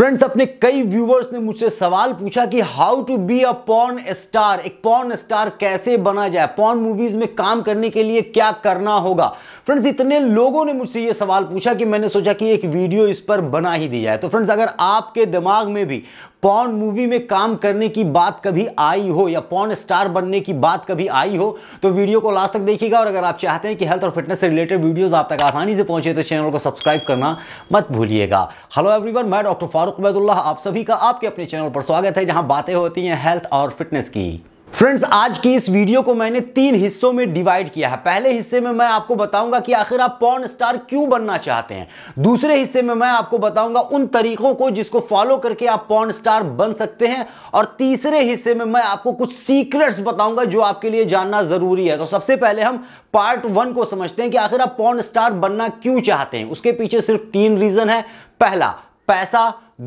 friends अपने कई viewers ने मुझसे सवाल पूछा कि how to be a porn star एक पॉन स्टार कैसे बना जाए पॉन मूवीज में काम करने के लिए क्या करना होगा फ्रेंड्स इतने लोगों ने मुझसे ये सवाल पूछा कि मैंने सोचा कि एक वीडियो इस पर बना ही दी जाए तो फ्रेंड्स अगर आपके दिमाग में भी पॉन मूवी में काम करने की बात कभी आई हो या पॉन स्टार बनने की बात कभी आई हो तो वीडियो को लास्ट तक देखिएगा और अगर आप चाहते हैं कि हेल्थ और फिटनेस से रिलेटेड वीडियोस आप तक आसानी से पहुंचे तो चैनल को सब्सक्राइब करना मत भूलिएगा हेलो एवरीवन मैं डॉक्टर फारूक फारूक उबैदुल्ला आप सभी का आपके अपने चैनल पर स्वागत है जहां बातें होती हैं हेल्थ और फिटनेस की फ्रेंड्स आज की इस वीडियो को मैंने तीन हिस्सों में डिवाइड किया है पहले हिस्से में मैं आपको बताऊंगा कि आखिर आप पॉर्न स्टार क्यों बनना चाहते हैं दूसरे हिस्से में मैं आपको बताऊंगा उन तरीकों को जिसको फॉलो करके आप पॉर्न स्टार बन सकते हैं और तीसरे हिस्से में मैं आपको कुछ सीक्रेट्स बताऊंगा जो आपके लिए जानना जरूरी है तो सबसे पहले हम पार्ट वन को समझते हैं कि आखिर आप पॉर्न स्टार बनना क्यों चाहते हैं उसके पीछे सिर्फ तीन रीजन है पहला पैसा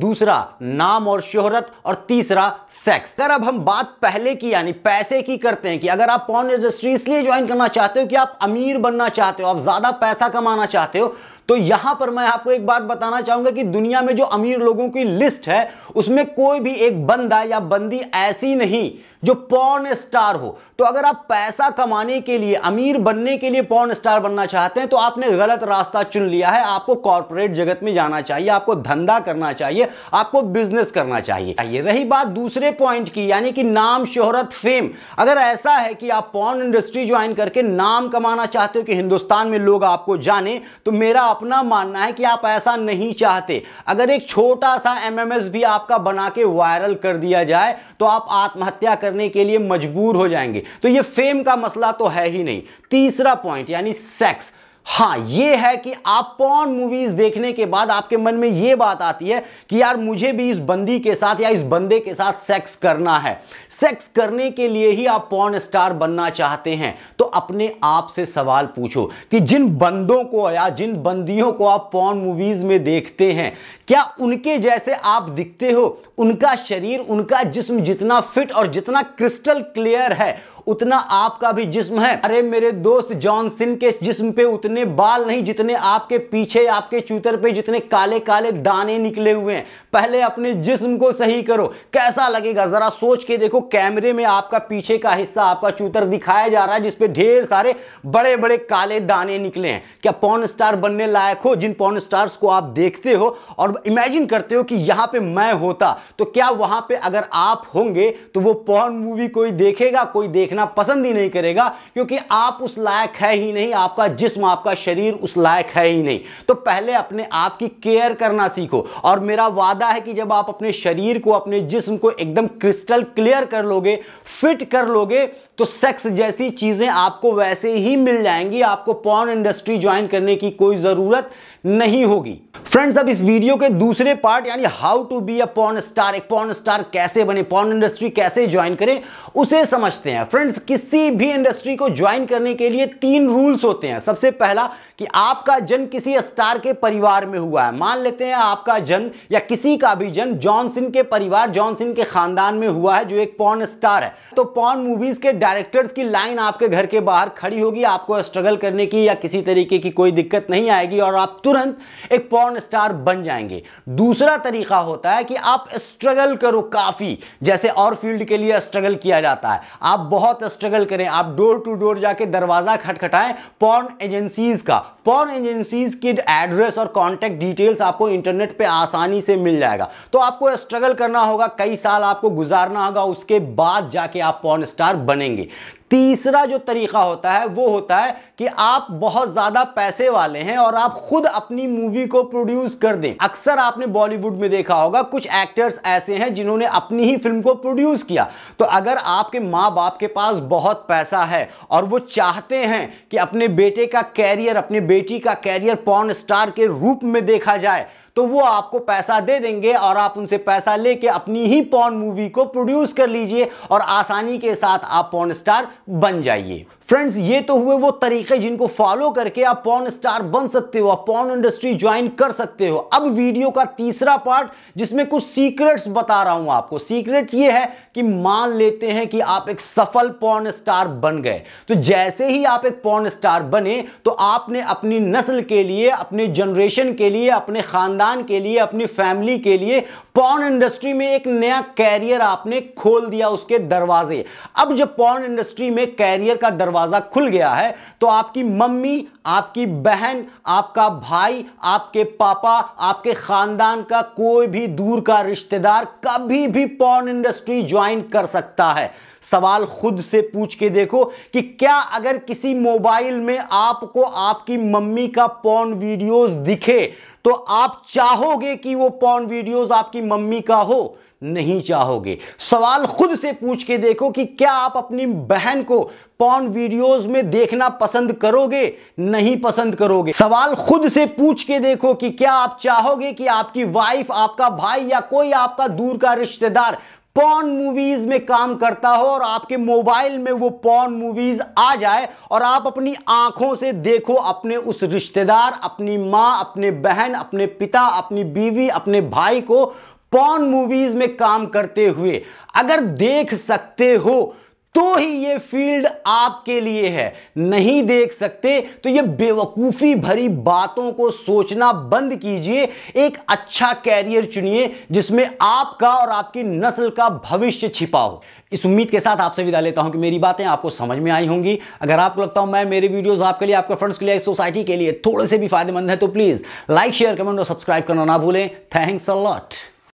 दूसरा नाम और शोहरत और तीसरा सेक्स अगर अब हम बात पहले की यानी पैसे की करते हैं कि अगर आप पॉन इंडस्ट्री इसलिए ज्वाइन करना चाहते हो कि आप अमीर बनना चाहते हो आप ज्यादा पैसा कमाना चाहते हो तो यहां पर मैं आपको एक बात बताना चाहूंगा कि दुनिया में जो अमीर लोगों की लिस्ट है उसमें कोई भी एक बंदा या बंदी ऐसी नहीं जो पॉर्न स्टार हो तो अगर आप पैसा कमाने के लिए अमीर बनने के लिए पॉर्न स्टार बनना चाहते हैं तो आपने गलत रास्ता चुन लिया है आपको कॉरपोरेट जगत में जाना चाहिए आपको धंधा करना चाहिए आपको बिजनेस करना चाहिए रही बात दूसरे पॉइंट की यानी कि नाम शोहरत फेम अगर ऐसा है कि आप पॉर्न इंडस्ट्री ज्वाइन करके नाम कमाना चाहते हो कि हिंदुस्तान में लोग आपको जाने तो मेरा अपना मानना है कि आप ऐसा नहीं चाहते अगर एक छोटा सा एमएमएस भी आपका बना के वायरल कर दिया जाए तो आप आत्महत्या कर करने के लिए मजबूर हो जाएंगे तो ये फेम का मसला तो है ही नहीं तीसरा पॉइंट यानी सेक्स हाँ ये है कि आप पॉन मूवीज देखने के बाद आपके मन में ये बात आती है कि यार मुझे भी इस बंदी के साथ या इस बंदे के साथ सेक्स करना है सेक्स करने के लिए ही आप पॉन स्टार बनना चाहते हैं तो अपने आप से सवाल पूछो कि जिन बंदों को या जिन बंदियों को आप पॉन मूवीज में देखते हैं क्या उनके जैसे आप दिखते हो उनका शरीर उनका जिस्म जितना फिट और जितना क्रिस्टल क्लियर है उतना आपका भी जिस्म है अरे मेरे दोस्त जॉनसन के जिस्म पे उतने बाल नहीं जितने आपके पीछे आपके चूतर पे जितने काले काले दाने निकले हुए हैं पहले अपने जिस्म को सही करो कैसा लगेगा जरा सोच के देखो कैमरे में आपका पीछे का हिस्सा आपका चूतर दिखाया जा रहा है जिसपे ढेर सारे बड़े बड़े काले दाने निकले हैं क्या पॉन स्टार बनने लायक हो जिन पॉन स्टार्स को आप देखते हो और इमेजिन करते हो कि यहां पे मैं होता तो क्या वहां पे अगर आप होंगे तो वो पॉर्न मूवी कोई देखेगा कोई देखना पसंद ही नहीं करेगा क्योंकि आप उस लायक है ही नहीं आपका जिस्म आपका शरीर उस लायक है ही नहीं तो पहले अपने आप की केयर करना सीखो और मेरा वादा है कि जब आप अपने शरीर को अपने जिस्म को एकदम क्रिस्टल क्लियर कर लोगे फिट कर लोगे तो सेक्स जैसी चीज़ें आपको वैसे ही मिल जाएंगी आपको पॉर्न इंडस्ट्री ज्वाइन करने की कोई ज़रूरत नहीं होगी फ्रेंड्स अब इस वीडियो के दूसरे पार्ट यानी how to be a porn star एक पॉन स्टार कैसे बने पॉन इंडस्ट्री कैसे ज्वाइन करें उसे समझते हैं फ्रेंड्स किसी भी इंडस्ट्री को ज्वाइन करने के लिए तीन रूल्स होते हैं सबसे पहला कि आपका जन्म किसी स्टार के परिवार में हुआ है मान लेते हैं आपका जन्म या किसी का भी जन्म जॉनसिन के परिवार जॉनसिन के खानदान में हुआ है जो एक पॉन स्टार है तो पॉन मूवीज के डायरेक्टर्स की लाइन आपके घर के बाहर खड़ी होगी आपको स्ट्रगल करने की या किसी तरीके की कोई दिक्कत नहीं आएगी और आप तुरंत एक पॉन स्टार बन जाएंगे जाएंगे दूसरा तरीका होता है कि आप स्ट्रगल करो काफ़ी जैसे और फील्ड के लिए स्ट्रगल किया जाता है आप बहुत स्ट्रगल करें आप डोर टू डोर जाके दरवाज़ा खटखटाएं पॉर्न एजेंसीज का पॉर्न एजेंसीज की एड्रेस और कॉन्टेक्ट डिटेल्स आपको इंटरनेट पर आसानी से मिल जाएगा तो आपको स्ट्रगल करना होगा कई साल आपको गुजारना होगा उसके बाद जाके आप पॉर्न स्टार बनेंगे तीसरा जो तरीका होता है वो होता है कि आप बहुत ज़्यादा पैसे वाले हैं और आप खुद अपनी मूवी को प्रोड्यूस कर दें अक्सर आपने बॉलीवुड में देखा होगा कुछ एक्टर्स ऐसे हैं जिन्होंने अपनी ही फिल्म को प्रोड्यूस किया तो अगर आपके माँ बाप के पास बहुत पैसा है और वो चाहते हैं कि अपने बेटे का कैरियर अपनी बेटी का कैरियर पॉन स्टार के रूप में देखा जाए तो वो आपको पैसा दे देंगे और आप उनसे पैसा लेके अपनी ही पॉन मूवी को प्रोड्यूस कर लीजिए और आसानी के साथ आप पॉन स्टार बन जाइए फ्रेंड्स ये तो हुए वो तरीके जिनको फॉलो करके आप पॉन स्टार बन सकते हो आप पॉन इंडस्ट्री ज्वाइन कर सकते हो अब वीडियो का तीसरा पार्ट जिसमें कुछ सीक्रेट्स बता रहा हूं आपको सीक्रेट ये है कि मान लेते हैं कि आप एक सफल पॉन स्टार बन गए तो जैसे ही आप एक पॉन स्टार बने तो आपने अपनी नस्ल के लिए अपने जनरेशन के लिए अपने खानदान के लिए अपनी फैमिली के लिए पॉन इंडस्ट्री में एक नया कैरियर आपने खोल दिया उसके दरवाजे अब जब पॉन इंडस्ट्री में कैरियर का दरवाजा दरवाजा खुल गया है तो आपकी मम्मी आपकी बहन आपका भाई आपके पापा आपके खानदान का कोई भी दूर का रिश्तेदार कभी भी पॉर्न इंडस्ट्री ज्वाइन कर सकता है सवाल खुद से पूछ के देखो कि क्या अगर किसी मोबाइल में आपको आपकी मम्मी का पॉर्न वीडियोस दिखे तो आप चाहोगे कि वो पॉर्न वीडियोस आपकी मम्मी का हो नहीं चाहोगे सवाल खुद से पूछ के देखो कि क्या आप अपनी बहन को पॉन वीडियोस में देखना पसंद करोगे नहीं पसंद करोगे सवाल खुद से पूछ के देखो कि क्या आप चाहोगे कि आपकी वाइफ आपका भाई या कोई आपका दूर का रिश्तेदार पॉन मूवीज में काम करता हो और आपके मोबाइल में वो पॉन मूवीज आ जाए और आप अपनी आंखों से देखो अपने उस रिश्तेदार अपनी माँ अपने बहन अपने पिता अपनी बीवी अपने भाई को पॉन मूवीज में काम करते हुए अगर देख सकते हो तो ही ये फील्ड आपके लिए है नहीं देख सकते तो ये बेवकूफ़ी भरी बातों को सोचना बंद कीजिए एक अच्छा कैरियर चुनिए जिसमें आपका और आपकी नस्ल का भविष्य छिपा हो इस उम्मीद के साथ आपसे विदा लेता हूं कि मेरी बातें आपको समझ में आई होंगी अगर आपको लगता हूं मैं मेरे वीडियोस आपके लिए आपके फ्रेंड्स के लिए सोसाइटी के लिए थोड़े से भी फायदेमंद है तो प्लीज़ लाइक शेयर कमेंट और सब्सक्राइब करना ना भूलें थैंक्स अ लॉट